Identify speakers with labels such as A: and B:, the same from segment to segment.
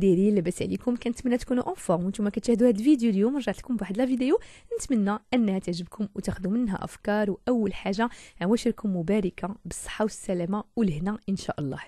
A: ديري لاباس عليكم كنتمنى تكونوا اون فورم وانتم كتشاهدوا هذا الفيديو اليوم رجعت لكم بواحد لا فيديو نتمنى انها تعجبكم وتاخذوا منها افكار واول حاجه عواشركم مباركه بالصحه والسلامه والهنا ان شاء الله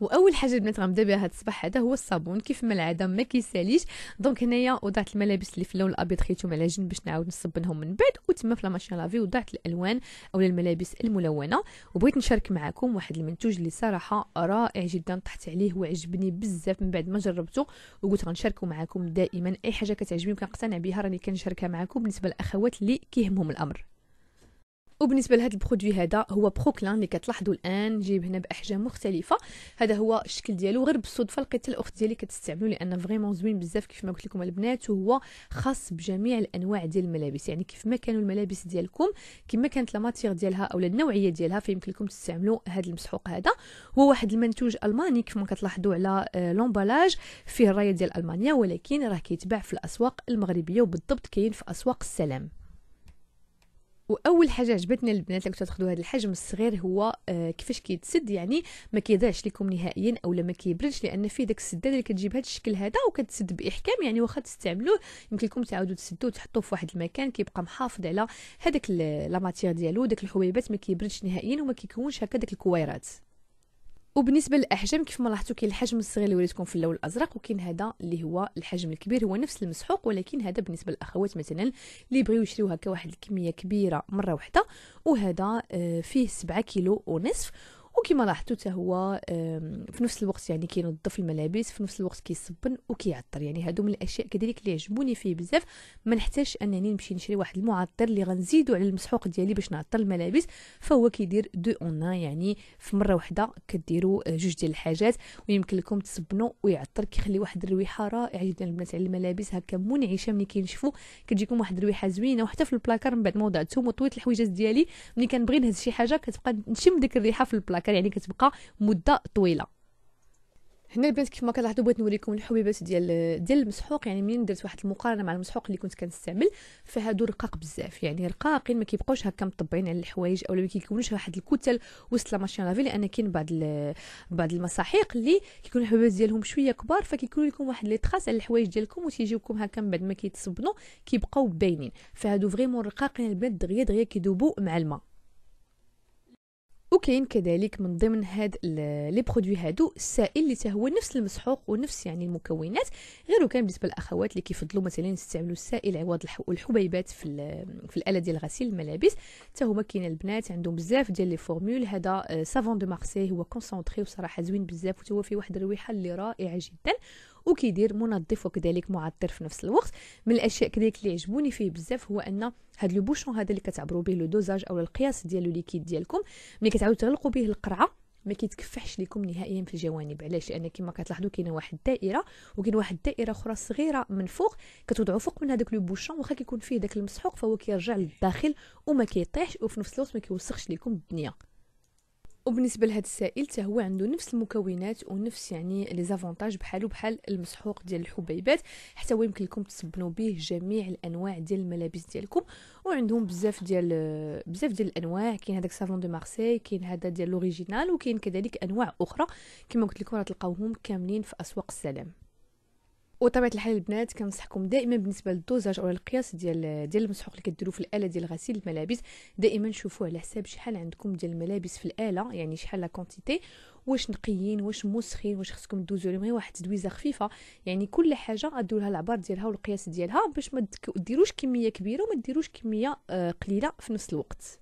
A: واول حاجه البنات غنبدا بها هذا الصباح هذا هو الصابون كيف ما العاده ما كيساليش دونك هنايا وضعت الملابس اللي في اللون الابيض خيتهم على جنب باش نعاود نصبنهم من بعد وتما في لاماشين لافي وضعت الالوان اولا الملابس الملونه وبغيت نشارك معكم واحد المنتوج اللي صراحه رائع جدا طحت عليه وعجبني بزاف من بعد ما جربته وقلت غنشاركه معكم دائما اي حاجه كتعجبني وكنقتنع بها راني كنشاركها معكم بالنسبه للاخوات اللي كيهمهم الامر وبالنسبه لهذا البرودوي هذا هو بروكلان اللي كتلاحظوا الان جايب هنا باحجام مختلفه هذا هو الشكل ديالو غير بالصدفه لقيت الاخت ديالي كتستعملو لان فريمون زوين بزاف كيف ما قلت لكم البنات وهو خاص بجميع الانواع ديال الملابس يعني كيف ما كانوا الملابس ديالكم كما كانت لاماتيغ ديالها اولا النوعيه ديالها فيمكن لكم تستعملوا هذا المسحوق هذا هو واحد المنتوج الماني كيف ما كتلاحظوا على آه، لومبالاج فيه الرايه ديال المانيا ولكن راه كيتباع في الاسواق المغربيه وبالضبط كاين في اسواق السلام واول حاجه عجبتني البنات اللي كنتو تاخذوا هذا الحجم الصغير هو آه كيفاش كيتسد يعني ما كيضيعش لكم نهائيا اولا ما كيبردش لان فيه داك السداد اللي كتجيب هذا الشكل هذا وكتسد باحكام يعني واخا تستعملوه يمكن لكم تعاودوا تسدوه تحطوه في واحد المكان كيبقى محافظ على هذاك لا ماتير ديالو داك الحبيبات ما كيبردش نهائيا وما كيكونش هكا داك الكويرات وبالنسبه للاحجام كيف ما لاحظتوا كاين الحجم الصغير اللي وريتكم في اللون الازرق وكاين هذا اللي هو الحجم الكبير هو نفس المسحوق ولكن هذا بالنسبه للاخوات مثلا اللي بغيو يشريو هكا واحد الكميه كبيره مره واحده وهذا آه، فيه 7 كيلو ونصف وكما لاحظتوا حتى هو في نفس الوقت يعني كينظف الملابس في نفس الوقت كيصبن وكيعطر يعني هادو من الاشياء كذلك اللي عجبوني فيه بزاف ما نحتاجش انني نمشي نشري واحد المعطر اللي غنزيدو على المسحوق ديالي باش نعطر الملابس فهو كيدير دو اون يعني في مره واحده كديروا آه، جوج ديال الحاجات ويمكن لكم تصبنوا ويعطر كيخلي واحد الريحه رائعه جدا البنات على الملابس هكا منعشه ملي كينشفوا كتجيكم واحد الريحه زوينه وحتى في البلاكار من بعد ما وضعتهم وطويت الحويجات ديالي ملي كنبغي نهز شي حاجه كتبقى نشم ديك الريحه في البلاكار الافكار يعني كتبقى مده طويله هنا البنات كيف ما كنلاحظوا بغيت نوريكم الحبيبات ديال ديال المسحوق يعني منين درت واحد المقارنه مع المسحوق اللي كنت كنستعمل فهادو رقاق بزاف يعني رقاقين ما كيبقاوش هكا مطبعين على الحوايج اولا ما كيكونوش واحد الكتل وسط لا ماشين لافي لان كاين بعض بعض المساحيق اللي كيكونوا الحبيبات ديالهم شويه كبار فكيكون لكم واحد لي تراس على الحوايج ديالكم وتيجيوكم هكا من بعد ما كيتصبنوا كيبقاو باينين فهادو فريمون رقاقين البنات دغيا دغيا كيذوبوا مع الماء وكاين كذلك من ضمن هاد لي برودوي هادو السائل اللي هو نفس المسحوق ونفس يعني المكونات غير كان بالنسبه للاخوات اللي كيفضلوا مثلا يستعملوا السائل عوض الحبيبات في في الاله ديال غسيل الملابس حتى هما كاين البنات عندهم بزاف ديال لي فورمول هذا سافون دو مارسي هو كونسونطري وصراحه زوين بزاف وتوا فيه واحد الريحه اللي رائعه جدا وكيدير منظف وكذلك معطر في نفس الوقت من الاشياء كذلك اللي عجبوني فيه بزاف هو ان هاد لو بوشون هذا اللي كتعبروا به لو دوزاج او القياس ديال لو ليكيد ديالكم ملي كتعاودوا تغلقوا به القرعه ما كيتكفحش لكم نهائيا في الجوانب علاش لان كما كتلاحظوا كاينه واحد الدائره وكاين واحد الدائره اخرى صغيره من فوق كتوضعوا فوق من هذاك لو بوشون واخا كيكون فيه داك المسحوق فهو كيرجع للداخل وما كيطيحش وفي نفس الوقت ما كيوسخش لكم الدنيا وبالنسبه لهذا السائل حتى هو عنده نفس المكونات ونفس يعني لي زافونتاج بحالو بحال المسحوق ديال الحبيبات حتى هو يمكن لكم تصبنوا به جميع الانواع ديال الملابس ديالكم وعندهم بزاف ديال بزاف ديال الانواع كاين هذاك سافون دو مارسي كاين هذا ديال لوريجينال وكاين كذلك انواع اخرى كما قلت لكم راه تلقاوهم كاملين في اسواق السلام وطبيعه الحال البنات كنصحكم دائما بالنسبه للدوزاج او القياس ديال ديال المسحوق اللي كديروا في الاله ديال غسيل الملابس دائما شوفوه على حساب شحال عندكم ديال الملابس في الاله يعني شحال لا كونتيتي واش نقيين واش موسخين واش خصكم دوزوا لهم غير واحد التدويزه خفيفه يعني كل حاجه غديروا لها العبار ديالها والقياس ديالها باش ما ديروش كميه كبيره وما ديروش كميه آه، قليله في نفس الوقت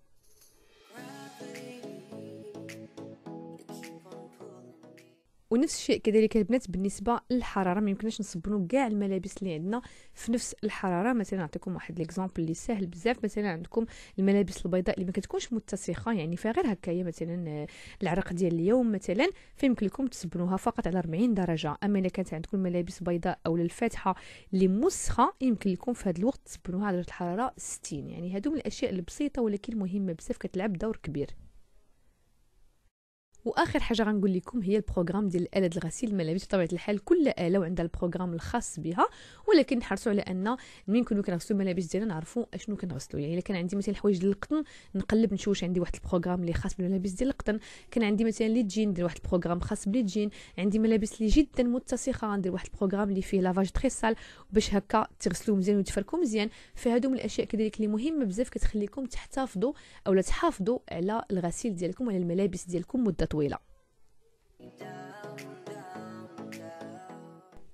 A: ونفس الشيء كذلك البنات بالنسبه للحراره ما يمكنش نصبنوا كاع الملابس اللي عندنا في نفس الحراره مثلا نعطيكم واحد ليكزامبل اللي سهل بزاف مثلا عندكم الملابس البيضاء اللي ما كتكونش متسخه يعني فيها غير هكايا مثلا آه، العرق ديال اليوم مثلا فيمكن لكم تصبنوها فقط على 40 درجه اما الا كانت عندكم الملابس البيضاء او الفاتحه اللي مسخه يمكن لكم في هذا الوقت تصبنوها على درجه الحراره 60 يعني هادو من الاشياء البسيطه ولكن مهمه بزاف كتلعب دور كبير واخر حاجه غنقول لكم هي البروغرام ديال الاله الغسيل الملابس بطبيعه الحال كل اله وعندها البروغرام الخاص بها ولكن نحرصوا على ان منين نكونوا كنغسلوا الملابس ديالنا نعرفوا اشنو كنغسلوا يعني الا كان عندي مثلا حوايج ديال القطن نقلب نشوش عندي واحد البروغرام اللي خاص بالملابس ديال القطن كان عندي مثلا لي جين ندير واحد البروغرام خاص بلي جين عندي ملابس اللي جدا متسخه ندير واحد البروغرام اللي فيه لافاج تري سال باش هكا تغسلوه مزيان وتفركوا مزيان فهادو من الاشياء كذلك اللي مهمه بزاف كتخليكم تحتفظوا اولا تحافظوا على الغسيل ديالكم وعلى الملابس ديالكم مده طويله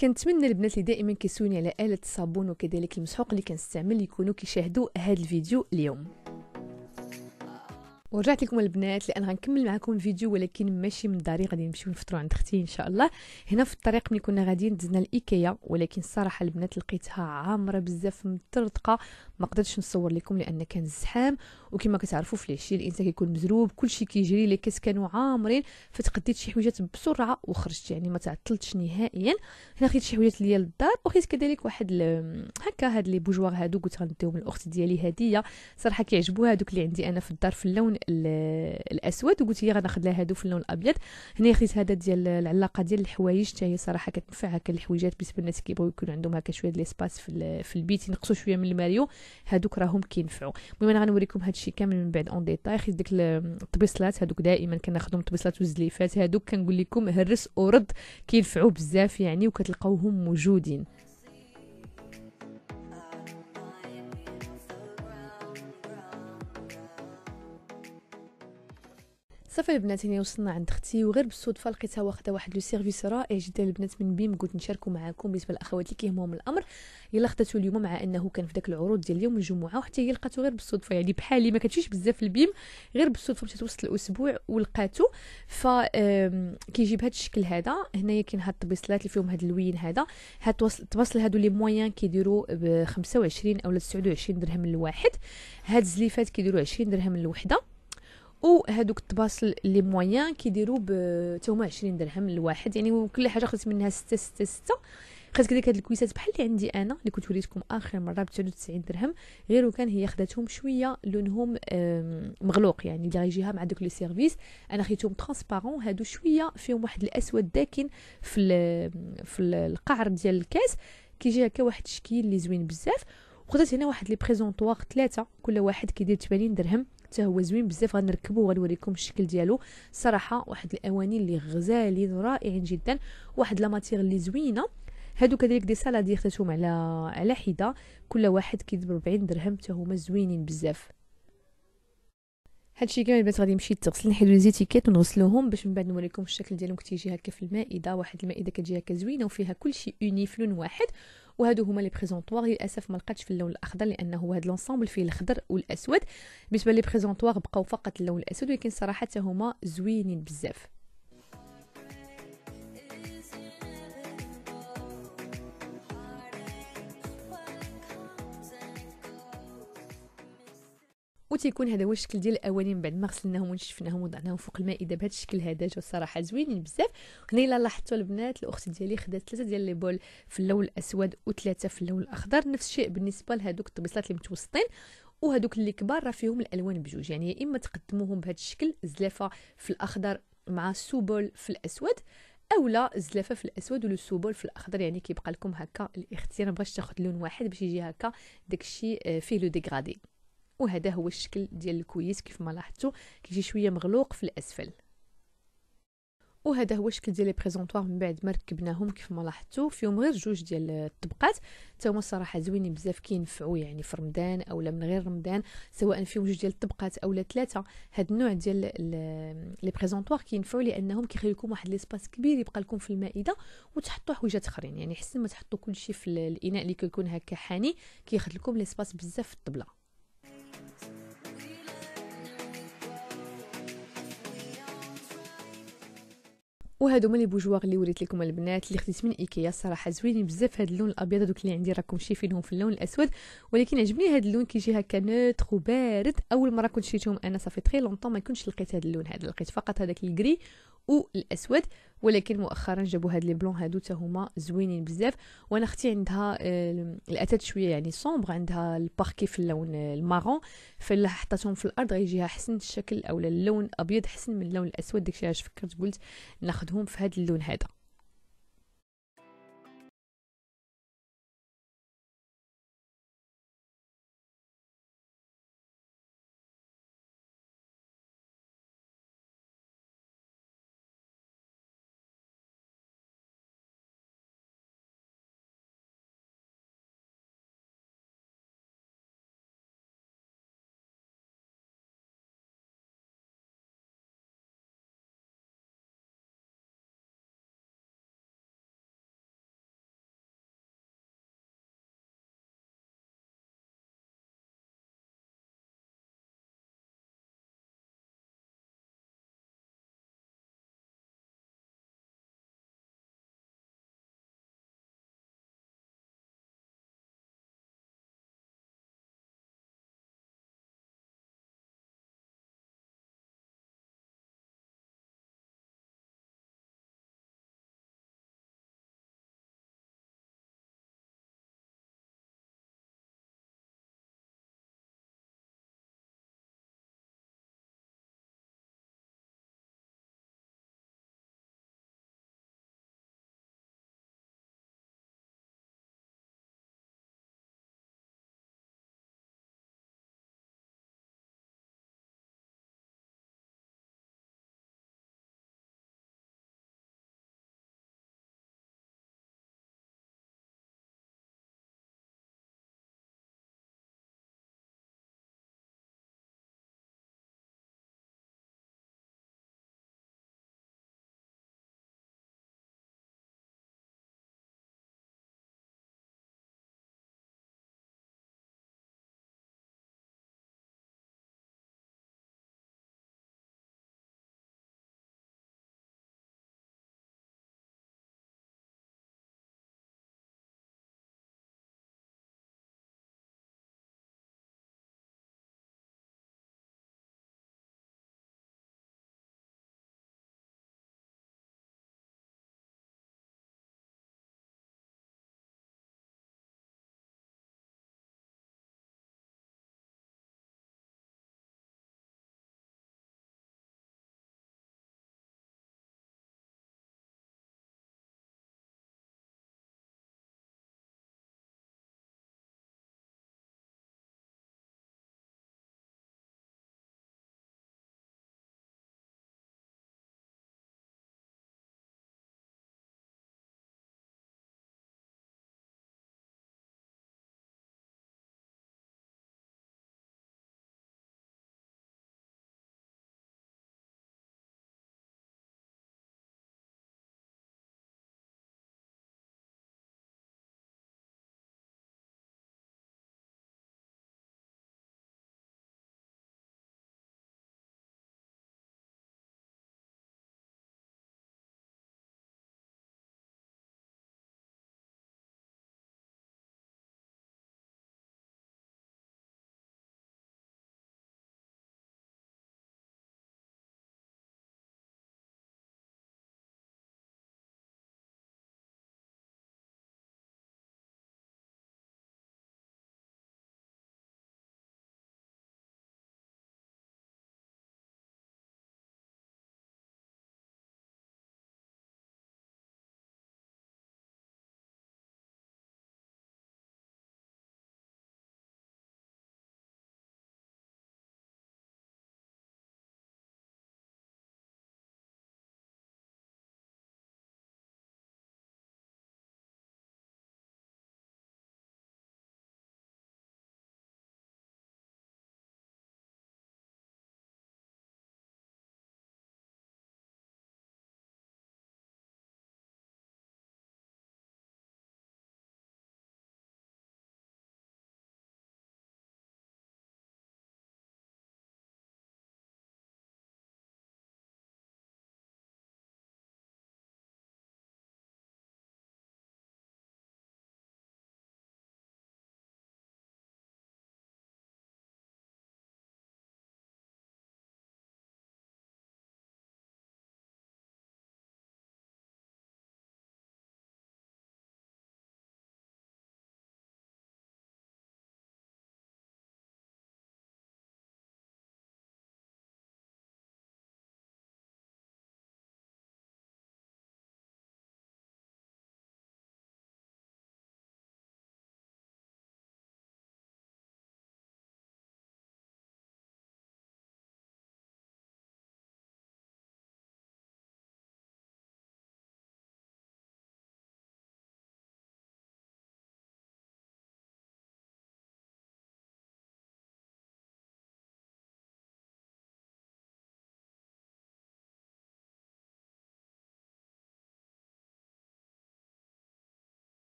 A: كنتمنى البنات اللي دائما كيسوني على اله الصابون وكذلك المسحوق اللي كنستعمل يكونوا كيشاهدوا هذا الفيديو اليوم ورجعت لكم البنات لان غنكمل معكم الفيديو ولكن ماشي من داري غادي نمشيو نفطروا عند اختي ان شاء الله هنا في الطريق ملي كنا غاديين دزنا الايكيا ولكن الصراحه البنات لقيتها عامره بزاف مترطقه ما قدرتش نصور لكم لان كان زحام وكما كتعرفوا في العشيه الانسان كيكون مزروب كلشي كيجري لي كاس كانوا عامرين فتقديت شي حويجات بسرعه وخرجت يعني ما تعطلتش نهائيا هنا خديت شي حويجات ديال الدار وخديت كذلك واحد هكا هاد لي بوجوار هادو قلت غنديهم للاخت ديالي هديه صراحه كيعجبوها هادوك اللي عندي انا في الدار في اللون الاسود وقلت هي غناخذ لها هادو في اللون الابيض هنا خديت هذا ديال العلاقه ديال الحوايج حتى هي صراحه كتنفع هكا الحويجات بالنسبه للناس كيبغيو يكون عندهم هكا شويه ديال في, في البيت ينقصوا شويه من الماريو هادوك راهم كينفعوا المهم انا غنوريكم هادشي داكشي كامل من بعد اون ديتاي حيت ديك الطبيصلات هادوك دائما كناخذهم الطبيصلات والزليفات هادوك كنقول لكم هرس ورد كينفعوا بزاف يعني وكتلقاوهم موجودين صافي البنات هنا وصلنا عند اختي وغير بالصدفه لقيتها واخده واحد لو سيرفيس رائع جدا البنات من بيم قلت نشاركو معاكم بالنسبه للاخوات اللي كيهمهم الامر يلا خداتو اليوم مع انه كان في داك العروض ديال يوم الجمعه وحتى هي لقاتو غير بالصدفه يعني بحالي ما كتجيش بزاف البيم غير بالصدفه مشات وسط الاسبوع ولقاتو ف كيجي هذا الشكل هذا هنايا كاين هاد الطبيصلات اللي فيهم هاد اللوين هذا هاد التبصل هادو لي مويان كيديروا ب 25 اولا 29 درهم الواحد هاد الزليفات كيديروا 20 درهم الوحده او وهذوك التباصل لي موان كيديروا ب حتى هما 20 درهم الواحد يعني كل حاجه خدت منها 6 6 6 خدت كذلك هاد الكويسات بحال اللي عندي انا اللي كنت وريتكم اخر مره ب 99 درهم غير وكان هي خداتهم شويه لونهم مغلوق يعني اللي غيجيها مع دوك لي سيرفيس انا خيتهم ترونسبارون هادو شويه فيهم واحد الاسود داكن في الـ في الـ القعر ديال الكاس كيجي هكا واحد الشكل اللي زوين بزاف وخدات هنا واحد لي بريزونطوار ثلاثه كل واحد كيدير 80 درهم حتى هو زوين بزاف غنركبو وغنوريكم الشكل ديالو صراحه واحد الاواني اللي غزالين رائعين جدا واحد لا ماتيغ اللي زوينه هادو كذلك دي سالادي خدتهم على على حده كل واحد كيد 40 درهم حتى هما زوينين بزاف هادشي كامل بس غادي نمشي تغسل نحيدو لي زيتيكيت ونغسلوهم باش من بعد نوريكم الشكل ديالهم كتيجي هكا في المائده واحد المائده كتجي هكا زوينه وفيها كلشي اوني في لون واحد وهادو هما لي بريزونطوار للاسف ما لقيتش في اللون الاخضر لانه هاد لونسومبل فيه الاخضر والاسود بالنسبه لي بريزونطوار بقاو فقط اللون الاسود ولكن صراحه هما زوينين بزاف وتيكون هذا هو الشكل ديال الاواني من بعد ما غسلناهم ونشفناهم وضعناهم فوق المائده بهذا الشكل هذا جاو الصراحه زوينين بزاف هنا الا لاحظتوا البنات الاخت ديالي خدات ثلاثه ديال لي بول في اللون الاسود وثلاثه في اللون الاخضر نفس الشيء بالنسبه لهذوك الطبيصلات اللي متوسطين وهذوك اللي كبار راه فيهم الالوان بجوج يعني يا اما تقدموهم بهذا الشكل زلافه في الاخضر مع سوبول في الاسود اولا زلافه في الاسود والسوبول في الاخضر يعني كيبقى لكم هكا الاختيار مبغاش تاخذ لون واحد باش يجي هكا داكشي آه، فيه لو ديغرادي وهذا هو الشكل ديال الكويس كيف ما لاحظتوا كيجي شويه مغلوق في الاسفل وهذا هو الشكل ديال لي بريزونطوار من بعد ما ركبناهم كيف ما لاحظتوا فيهم غير جوج ديال الطبقات حتى هما الصراحه زوينين بزاف كينفعوا يعني في رمضان اولا من غير رمضان سواء فيهم جوج ديال الطبقات اولا ثلاثه هاد النوع ديال لي بريزونطوار كينفعوا لانهم كيخليكم واحد ليسباس كبير يبقى لكم في المائده وتحطوا حويجات اخرين يعني حسن ما تحطوا كلشي في الاناء اللي كيكون هكا حاني كياخذ لكم ليسباس بزاف في الطبله وهادو هما لي بوجوار اللي وريت لكم البنات اللي خديت من ايكيا الصراحه زوينين بزاف هاد اللون الابيض هذوك اللي عندي راكم شايفينهم في اللون الاسود ولكن عجبني هاد اللون كيجي هكا نوتر وبارد اول مره كنت شريتهم انا صافي تري لونطون ما كنتش لقيت هاد اللون هذا لقيت فقط هذاك الكري والاسود ولكن مؤخرا جابوا هاد لي بلون هادو حتى هما زوينين بزاف وانا اختي عندها الاتات شويه يعني سومبر عندها الباركي في اللون آه، المارون فلا حطاتهم في الارض غيجيها احسن الشكل اولا اللون الابيض احسن من اللون الاسود داكشي علاش فكرت قلت ناخذهم في هاد اللون هذا